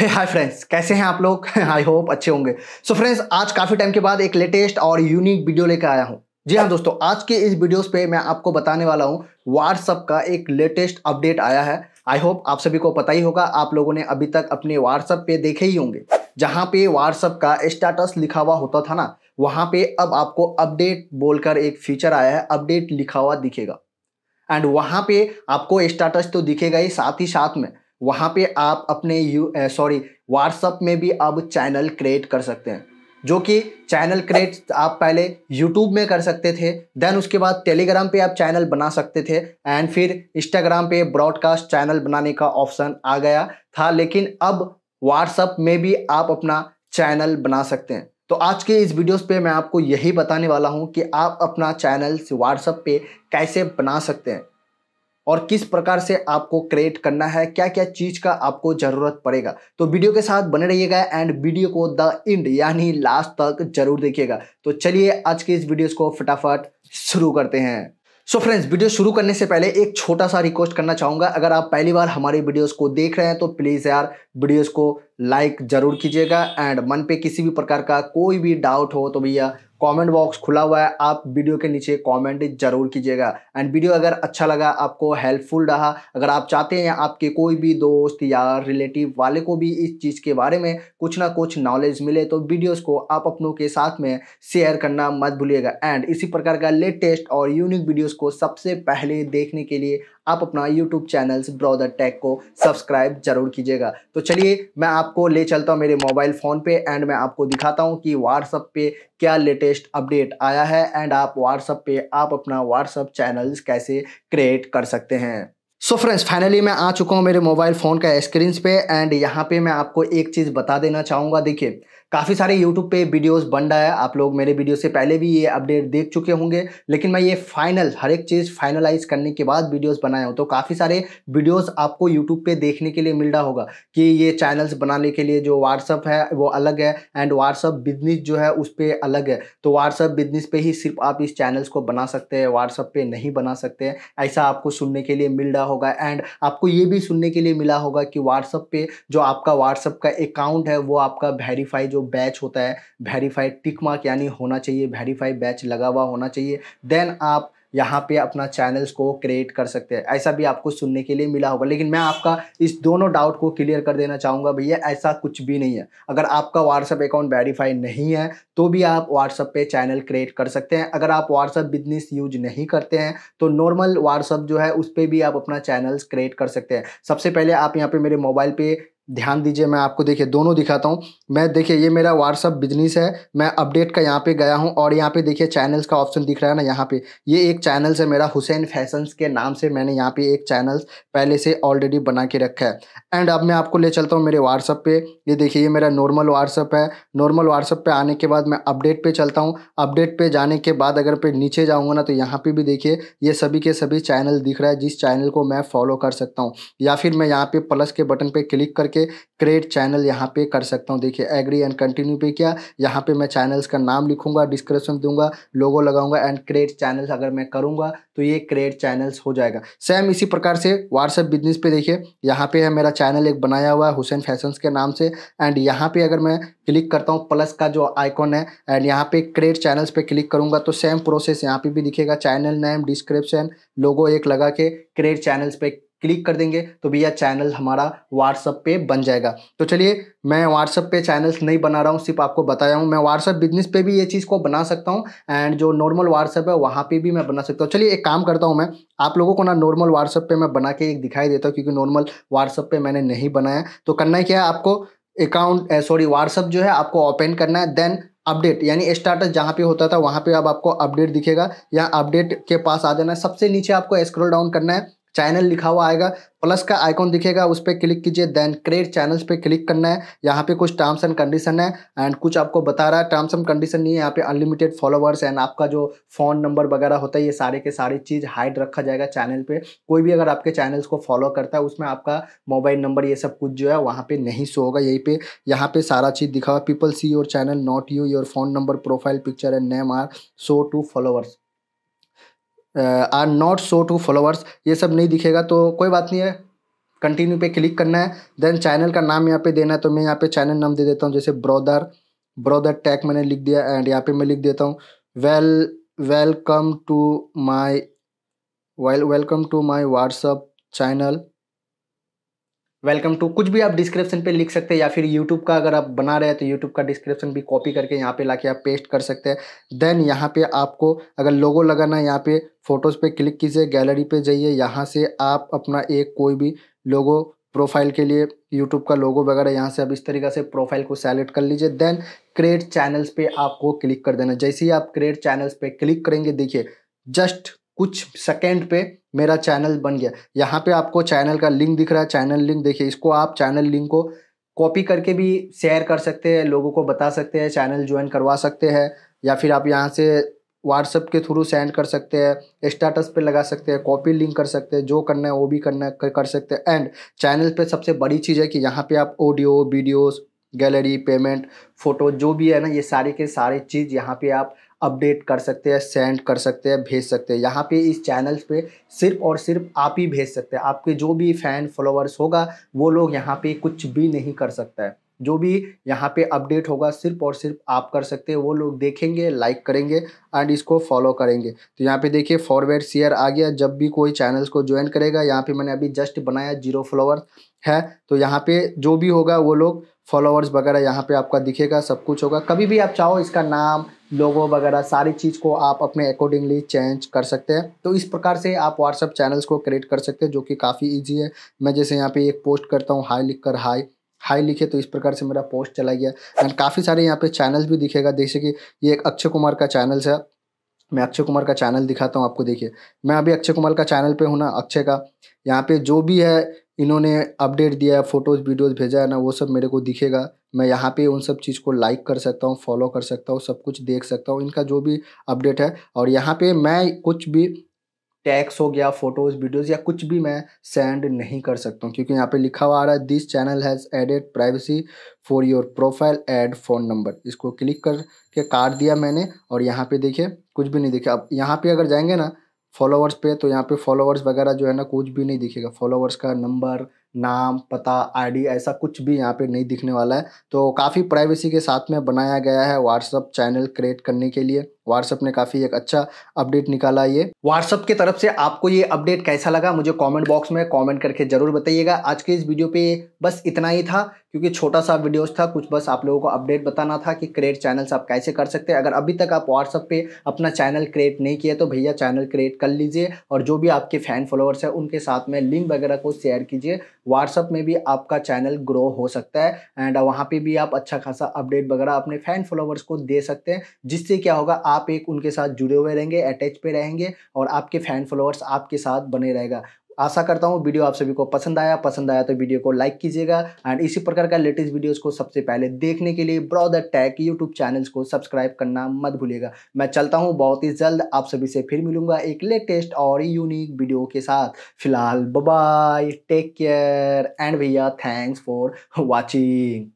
हे hi friends कैसे हैं आप लोग आई होप अच्छे होंगे सो so फ्रेंड्स आज काफ़ी टाइम के बाद एक लेटेस्ट और यूनिक वीडियो लेकर आया हूँ जी हाँ दोस्तों आज के इस वीडियोस पे मैं आपको बताने वाला हूँ व्हाट्सअप का एक लेटेस्ट अपडेट आया है आई होप आप सभी को पता ही होगा आप लोगों ने अभी तक अपने व्हाट्सअप पे देखे ही होंगे जहाँ पे व्हाट्सअप का स्टेटस लिखा हुआ होता था ना वहाँ पे अब आपको अपडेट बोलकर एक फीचर आया है अपडेट लिखा हुआ दिखेगा एंड वहाँ पे आपको स्टेटस तो दिखेगा ही साथ ही साथ में वहाँ पे आप अपने यू सॉरी व्हाट्सअप में भी अब चैनल क्रिएट कर सकते हैं जो कि चैनल क्रिएट आप पहले यूट्यूब में कर सकते थे देन उसके बाद टेलीग्राम पे आप चैनल बना सकते थे एंड फिर इंस्टाग्राम पे ब्रॉडकास्ट चैनल बनाने का ऑप्शन आ गया था लेकिन अब व्हाट्सअप में भी आप अपना चैनल बना सकते हैं तो आज के इस वीडियोस पे मैं आपको यही बताने वाला हूँ कि आप अपना चैनल व्हाट्सअप पे कैसे बना सकते हैं और किस प्रकार से आपको क्रिएट करना है क्या क्या चीज़ का आपको ज़रूरत पड़ेगा तो वीडियो के साथ बने रहिएगा एंड वीडियो को द इंड यानी लास्ट तक जरूर देखिएगा तो चलिए आज के इस वीडियो को फटाफट शुरू करते हैं सो so फ्रेंड्स वीडियो शुरू करने से पहले एक छोटा सा रिक्वेस्ट करना चाहूँगा अगर आप पहली बार हमारे वीडियोस को देख रहे हैं तो प्लीज़ यार वीडियोस को लाइक ज़रूर कीजिएगा एंड मन पे किसी भी प्रकार का कोई भी डाउट हो तो भैया कमेंट बॉक्स खुला हुआ है आप वीडियो के नीचे कमेंट जरूर कीजिएगा एंड वीडियो अगर अच्छा लगा आपको हेल्पफुल रहा अगर आप चाहते हैं आपके कोई भी दोस्त या रिलेटिव वाले को भी इस चीज़ के बारे में कुछ ना कुछ नॉलेज मिले तो वीडियोस को आप अपनों के साथ में शेयर करना मत भूलिएगा एंड इसी प्रकार का लेटेस्ट और यूनिक वीडियोज को सबसे पहले देखने के लिए आप अपना यूट्यूब चैनल्स ब्रॉदर टैग को सब्सक्राइब जरूर कीजिएगा तो चलिए मैं आपको ले चलता हूँ मेरे मोबाइल फ़ोन पर एंड मैं आपको दिखाता हूँ कि व्हाट्सअप पे क्या लेटेस्ट अपडेट आया है एंड आप व्हाट्सअप पे आप अपना व्हाट्सअप चैनल्स कैसे क्रिएट कर सकते हैं सो फ्रेंड्स फाइनली मैं आ चुका हूँ मेरे मोबाइल फ़ोन का स्क्रीन पे एंड यहाँ पे मैं आपको एक चीज़ बता देना चाहूँगा देखिए काफ़ी सारे यूट्यूब पे वीडियोस बन रहा है आप लोग मेरे वीडियो से पहले भी ये अपडेट देख चुके होंगे लेकिन मैं ये फाइनल हर एक चीज़ फाइनलाइज करने के बाद वीडियोस बनाया हूँ तो काफ़ी सारे वीडियोस आपको यूट्यूब पे देखने के लिए मिल रहा होगा कि ये चैनल्स बनाने के लिए जो व्हाट्सअप है वो अलग है एंड व्हाट्सअप बिजनेस जो है उस पर अलग है तो व्हाट्सअप बिजनेस पर ही सिर्फ आप इस चैनल्स को बना सकते हैं व्हाट्सअप पर नहीं बना सकते ऐसा आपको सुनने के लिए मिल रहा होगा एंड आपको ये भी सुनने के लिए मिला होगा कि व्हाट्सअप पे जो आपका व्हाट्सअप का अकाउंट है वो आपका वेरीफाई जो बैच होता है वेरीफाइड टिक मार्क यानी होना चाहिए वेरीफाइड बैच लगा हुआ होना चाहिए देन आप यहाँ पे अपना चैनल्स को क्रिएट कर सकते हैं ऐसा भी आपको सुनने के लिए मिला होगा लेकिन मैं आपका इस दोनों डाउट को क्लियर कर देना चाहूँगा भैया ऐसा कुछ भी नहीं है अगर आपका व्हाट्सअप अकाउंट वेरीफाई नहीं है तो भी आप व्हाट्सअप पे चैनल क्रिएट कर सकते हैं अगर आप व्हाट्सअप बिजनेस यूज नहीं करते हैं तो नॉर्मल व्हाट्सअप जो है उस पर भी आप अपना चैनल्स क्रिएट कर सकते हैं सबसे पहले आप यहाँ पर मेरे मोबाइल पर ध्यान दीजिए मैं आपको देखिए दोनों दिखाता हूँ मैं देखिए ये मेरा व्हाट्सअप बिजनेस है मैं अपडेट का यहाँ पे गया हूँ और यहाँ पे देखिए चैनल्स का ऑप्शन दिख रहा है ना यहाँ पे ये एक चैनल्स है मेरा हुसैन फैशंस के नाम से मैंने यहाँ पे एक चैनल पहले से ऑलरेडी बना के रखा है एंड अब मैं आपको ले चलता हूँ मेरे व्हाट्सअप पे ये देखिए ये मेरा नॉर्मल व्हाट्सअप है नॉर्मल व्हाट्सअप पर आने के बाद मैं अपडेट पर चलता हूँ अपडेट पर जाने के बाद अगर पे नीचे जाऊँगा ना तो यहाँ पर भी देखिए ये सभी के सभी चैनल दिख रहा है जिस चैनल को मैं फॉलो कर सकता हूँ या फिर मैं यहाँ पर प्लस के बटन पर क्लिक करके करके क्रिएट चैनल यहाँ पे कर सकता हूँ देखिए एग्री एंड कंटिन्यू पे किया यहाँ पे मैं चैनल्स का नाम लिखूंगा डिस्क्रिप्शन दूंगा लोगो लगाऊंगा एंड क्रिएट चैनल्स अगर मैं करूँगा तो ये क्रिएट चैनल्स हो जाएगा सेम इसी प्रकार से व्हाट्सएप बिजनेस पे देखिए यहाँ पे है मेरा चैनल एक बनाया हुआ है हुसैन फैशन के नाम से एंड यहाँ पे अगर मैं क्लिक करता हूँ प्लस का जो आइकॉन है एंड यहाँ पे क्रिएट चैनल्स पे क्लिक करूँगा तो सेम प्रोसेस यहाँ पे भी दिखेगा चैनल नेम डिस्क्रिप्शन लोगो एक लगा के क्रिएट चैनल्स पे क्लिक कर देंगे तो भैया चैनल हमारा व्हाट्सअप पे बन जाएगा तो चलिए मैं व्हाट्सअप पे चैनल्स नहीं बना रहा हूँ सिर्फ आपको बताया हूँ मैं व्हाट्सअप बिजनेस पे भी ये चीज़ को बना सकता हूँ एंड जो नॉर्मल व्हाट्सअप है वहाँ पे भी मैं बना सकता हूँ चलिए एक काम करता हूँ मैं आप लोगों को ना नॉर्मल व्हाट्सअप पर मैं बना के एक दिखाई देता हूँ क्योंकि नॉर्मल व्हाट्सअप पर मैंने नहीं बनाया तो करना क्या है आपको अकाउंट सॉरी व्हाट्सअप जो है आपको ओपन करना है देन अपडेट यानी स्टार्टस जहाँ पे होता था वहाँ पे अब आपको अपडेट दिखेगा या अपडेट के पास आ जाना है सबसे नीचे आपको स्क्रॉल डाउन करना है चैनल लिखा हुआ आएगा प्लस का आइकॉन दिखेगा उस पर क्लिक कीजिए देन क्रिएट चैनल्स पे क्लिक करना है यहाँ पे कुछ टर्म्स एंड कंडीशन है एंड कुछ आपको बता रहा है टर्म्स एंड कंडीशन नहीं है यहाँ पे अनलिमिटेड फॉलोवर्स एंड आपका जो फोन नंबर वगैरह होता है ये सारे के सारे चीज़ हाइड रखा जाएगा चैनल पर कोई भी अगर आपके चैनल्स को फॉलो करता है उसमें आपका मोबाइल नंबर ये सब कुछ जो है वहाँ पर नहीं शो होगा यहीं पर यहाँ पर सारा चीज़ दिखा हुआ people see your channel not you your phone number profile picture and name are show to followers are not show to followers ये सब नहीं दिखेगा तो कोई बात नहीं है कंटिन्यू पे क्लिक करना है देन चैनल का नाम यहाँ पे देना है तो मैं यहाँ पे चैनल नाम दे देता हूँ जैसे ब्रोदर ब्रोदर टैग मैंने लिख दिया एंड यहाँ पे मैं लिख देता हूँ well welcome to my well welcome to my WhatsApp channel welcome to कुछ भी आप डिस्क्रिप्शन पे लिख सकते हैं या फिर यूट्यूब का अगर आप बना रहे हैं तो यूट्यूब का डिस्क्रिप्शन भी कॉपी करके यहाँ पे लाके आप पेस्ट कर सकते हैं देन यहाँ पे आपको अगर लोगो लगाना है यहाँ पे फोटोज़ पे क्लिक कीजिए गैलरी पे जाइए यहाँ से आप अपना एक कोई भी लोगो प्रोफाइल के लिए यूट्यूब का लोगो वगैरह यहाँ से आप इस तरीके से प्रोफाइल को सेलेक्ट कर लीजिए देन क्रिएट चैनल्स पे आपको क्लिक कर देना जैसे ही आप क्रिएट चैनल्स पे क्लिक करेंगे देखिए जस्ट कुछ सेकेंड पे मेरा चैनल बन गया यहाँ पे आपको चैनल का लिंक दिख रहा है चैनल लिंक देखिए इसको आप चैनल लिंक को कॉपी करके भी शेयर कर सकते हैं लोगों को बता सकते हैं चैनल ज्वाइन करवा सकते हैं या फिर आप यहाँ से व्हाट्सअप के थ्रू सेंड कर सकते हैं स्टेटस पे लगा सकते हैं कॉपी लिंक कर सकते हैं जो करना है वो भी करना कर सकते हैं एंड चैनल पे सबसे बड़ी चीज़ है कि यहाँ पे आप audio videos gallery payment photo जो भी है ना ये सारे के सारे चीज़ यहाँ पे आप अपडेट कर सकते हैं सेंड कर सकते हैं भेज सकते हैं यहाँ पे इस चैनल्स पे सिर्फ और सिर्फ आप ही भेज सकते हैं आपके जो भी फ़ैन फॉलोअर्स होगा वो लोग यहाँ पे कुछ भी नहीं कर सकता है जो भी यहाँ पे अपडेट होगा सिर्फ और सिर्फ आप कर सकते हैं वो लोग देखेंगे लाइक करेंगे एंड इसको फॉलो करेंगे तो यहाँ पे देखिए फॉरवर्ड शेयर आ गया जब भी कोई चैनल्स को ज्वाइन करेगा यहाँ पे मैंने अभी जस्ट बनाया जीरो फॉलोअर्स है तो यहाँ पे जो भी होगा वो लोग फॉलोअर्स वगैरह यहाँ पे आपका दिखेगा सब कुछ होगा कभी भी आप चाहो इसका नाम लोगो वगैरह सारी चीज़ को आप अपने अकॉर्डिंगली चेंज कर सकते हैं तो इस प्रकार से आप व्हाट्सअप चैनल्स को क्रिएट कर सकते हैं जो कि काफ़ी ईजी है मैं जैसे यहाँ पे एक पोस्ट करता हूँ हाई लिख कर हाई हाई लिखे तो इस प्रकार से मेरा पोस्ट चला गया एंड काफ़ी सारे यहाँ पे चैनल्स भी दिखेगा जैसे कि ये एक अक्षय कुमार का चैनल्स है मैं अक्षय कुमार का चैनल दिखाता हूँ आपको देखिए मैं अभी अक्षय कुमार का चैनल पे हूँ ना अक्षय का यहाँ पे जो भी है इन्होंने अपडेट दिया है फ़ोटोज़ वीडियोज़ भेजा है ना वो सब मेरे को दिखेगा मैं यहाँ पे उन सब चीज़ को लाइक कर सकता हूँ फॉलो कर सकता हूँ सब कुछ देख सकता हूँ इनका जो भी अपडेट है और यहाँ पे मैं कुछ भी टैक्स हो गया फोटोज़ वीडियोज़ या कुछ भी मैं सेंड नहीं कर सकता हूँ क्योंकि यहाँ पे लिखा हुआ आ रहा है this channel has added privacy for your profile add phone number इसको क्लिक करके काट दिया मैंने और यहाँ पे देखिए कुछ भी नहीं देखे अब यहाँ पे अगर जाएंगे ना फॉलोवर्स पे तो यहाँ पे फॉलोवर्स वगैरह जो है ना कुछ भी नहीं दिखेगा फॉलोवर्स का नंबर नाम पता आईडी ऐसा कुछ भी यहाँ पे नहीं दिखने वाला है तो काफ़ी प्राइवेसी के साथ में बनाया गया है व्हाट्सअप चैनल क्रिएट करने के लिए व्हाट्सअप ने काफ़ी एक अच्छा अपडेट निकाला ये व्हाट्सअप की तरफ से आपको ये अपडेट कैसा लगा मुझे कमेंट बॉक्स में कमेंट करके ज़रूर बताइएगा आज के इस वीडियो पे बस इतना ही था क्योंकि छोटा सा वीडियोस था कुछ बस आप लोगों को अपडेट बताना था कि क्रिएट चैनल्स आप कैसे कर सकते हैं अगर अभी तक आप व्हाट्सअप पे अपना चैनल क्रिएट नहीं किया तो भैया चैनल क्रिएट कर लीजिए और जो भी आपके फ़ैन फॉलोअर्स हैं उनके साथ में लिंक वगैरह को शेयर कीजिए व्हाट्सअप में भी आपका चैनल ग्रो हो सकता है एंड वहाँ पर भी आप अच्छा खासा अपडेट वगैरह अपने फ़ैन फॉलोअर्स को दे सकते हैं जिससे क्या होगा आप एक उनके साथ जुड़े हुए रहेंगे अटैच पे रहेंगे और आपके फैन फॉलोअर्स आपके साथ बने रहेगा आशा करता हूँ वीडियो आप सभी को पसंद आया पसंद आया तो वीडियो को लाइक कीजिएगा एंड इसी प्रकार का लेटेस्ट वीडियोस को सबसे पहले देखने के लिए ब्रॉदर टैक यूट्यूब चैनल्स को सब्सक्राइब करना मत भूलिएगा मैं चलता हूँ बहुत ही जल्द आप सभी से फिर मिलूंगा एक लेटेस्ट और यूनिक वीडियो के साथ फिलहाल बाय टेक केयर एंड भैया थैंक्स फॉर वॉचिंग